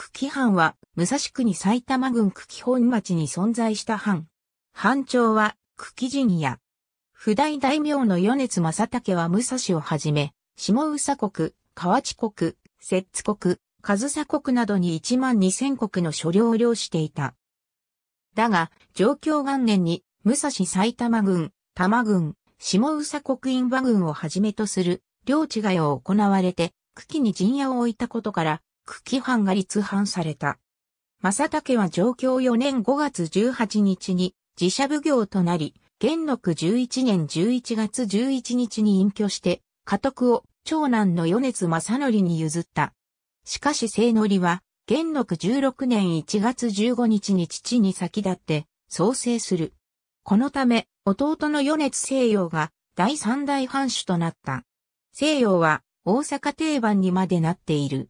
久喜藩は、武蔵国埼玉郡久喜本町に存在した藩。藩長は、久喜陣や、普代大名の米津正武は武蔵をはじめ、下宇佐国、河内国、摂津国、上佐国などに1万2000国の所領を領していた。だが、状況元年に、武蔵埼玉郡、多摩郡、下宇佐国院馬郡をはじめとする、領地外を行われて、久喜に陣屋を置いたことから、区規範が立犯された。正竹は上京4年5月18日に自社奉行となり、元禄11年11月11日に隠居して、家督を長男の米津正則に譲った。しかし聖則は、元禄16年1月15日に父に先立って創生する。このため、弟の米津西洋が第三代藩主となった。西洋は大阪定番にまでなっている。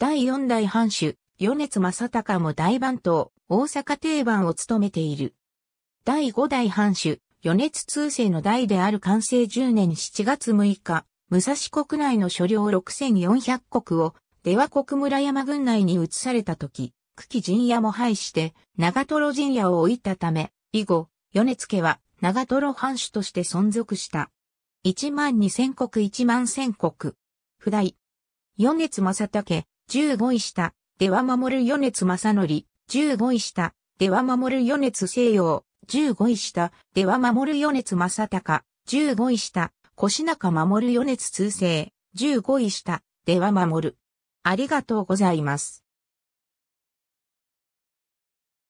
第4代藩主、米津正隆も大番頭、大阪定番を務めている。第5代藩主、米津通世の代である完成10年7月6日、武蔵国内の所領6400国を、出羽国村山軍内に移された時、久喜陣屋も廃して、長瀞陣屋を置いたため、以後、米津家は、長瀞藩主として存続した。1万2000国1万1000国。不代。米津正武、15位下、では守る米津正則、15位下、では守る米津西洋、15位下、では守る米津正隆、15位下、腰中守る米津通世、15位下、では守る。ありがとうございます。